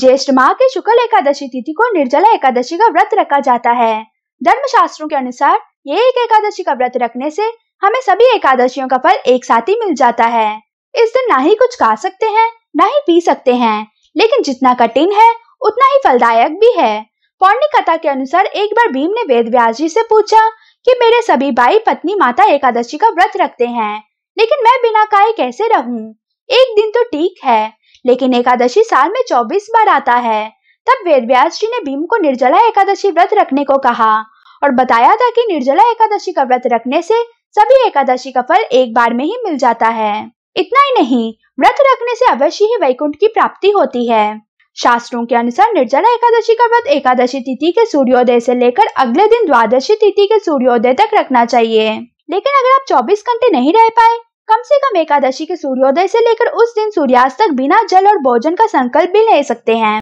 ज्येष्ठ माह के शुक्ल एकादशी तिथि को निर्जला एकादशी का व्रत रखा जाता है धर्म शास्त्रों के अनुसार ये एक एकादशी का व्रत रखने से हमें सभी एकादशियों का फल एक साथ ही मिल जाता है इस दिन ना ही कुछ खा सकते हैं ना ही पी सकते हैं लेकिन जितना कठिन है उतना ही फलदायक भी है पौर्णिक कथा के अनुसार एक बार भीम ने वेद व्यास जी से पूछा कि मेरे सभी भाई पत्नी माता एकादशी का व्रत रखते हैं लेकिन मैं बिना काय कैसे रहूं? एक दिन तो ठीक है लेकिन एकादशी साल में चौबीस बार आता है तब वेद जी ने भीम को निर्जला एकादशी व्रत रखने को कहा और बताया था कि निर्जला एकादशी का व्रत रखने से सभी एकादशी का फल एक बार में ही मिल जाता है इतना ही नहीं व्रत रखने से अवश्य ही वैकुंठ की प्राप्ति होती है शास्त्रों के अनुसार निर्जला एकादशी का व्रत एकादशी तिथि के सूर्योदय से लेकर अगले दिन द्वादशी तिथि के सूर्योदय तक रखना चाहिए लेकिन अगर आप 24 घंटे नहीं रह पाए कम से कम एकादशी के सूर्योदय से लेकर उस दिन सूर्यास्त तक बिना जल और भोजन का संकल्प भी ले सकते हैं